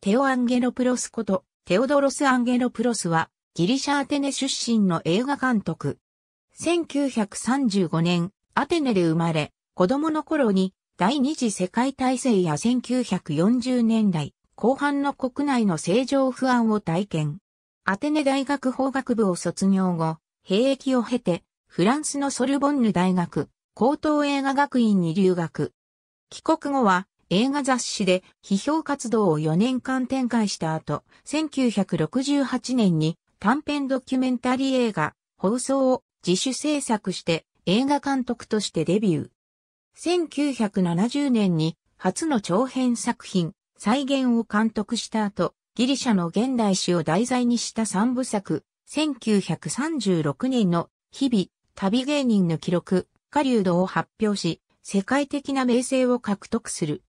テオ・アンゲノプロスこと、テオドロス・アンゲノプロスは、ギリシャ・アテネ出身の映画監督。1935年、アテネで生まれ、子供の頃に、第二次世界大戦や1940年代、後半の国内の政情不安を体験。アテネ大学法学部を卒業後、兵役を経て、フランスのソルボンヌ大学、高等映画学院に留学。帰国後は、映画雑誌で批評活動を4年間展開した後、1968年に短編ドキュメンタリー映画、放送を自主制作して映画監督としてデビュー。1970年に初の長編作品、再現を監督した後、ギリシャの現代史を題材にした三部作、1936年の日々、旅芸人の記録、狩人を発表し、世界的な名声を獲得する。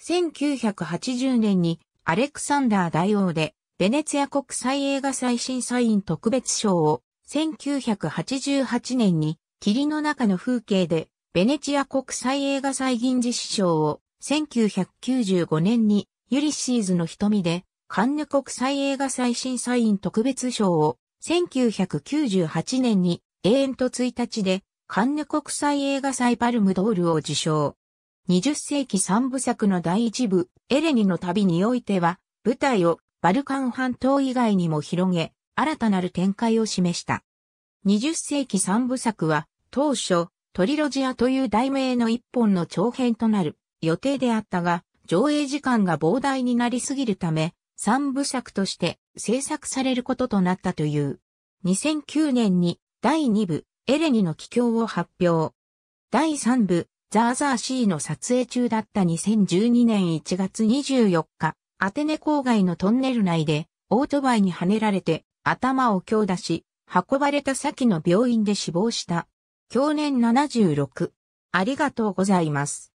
1980年にアレクサンダー大王でベネツィア国際映画祭審査員特別賞を1988年に霧の中の風景でベネチア国際映画祭銀次師匠を1995年にユリシーズの瞳でカンヌ国際映画祭審査員特別賞を1998年に永遠と1日でカンヌ国際映画祭パルムドールを受賞。20世紀三部作の第一部、エレニの旅においては、舞台をバルカン半島以外にも広げ、新たなる展開を示した。20世紀三部作は、当初、トリロジアという題名の一本の長編となる予定であったが、上映時間が膨大になりすぎるため、三部作として制作されることとなったという。2009年に第2部、エレニの帰郷を発表。第3部、ザーザー C の撮影中だった2012年1月24日、アテネ郊外のトンネル内で、オートバイにはねられて、頭を強打し、運ばれた先の病院で死亡した。去年76。ありがとうございます。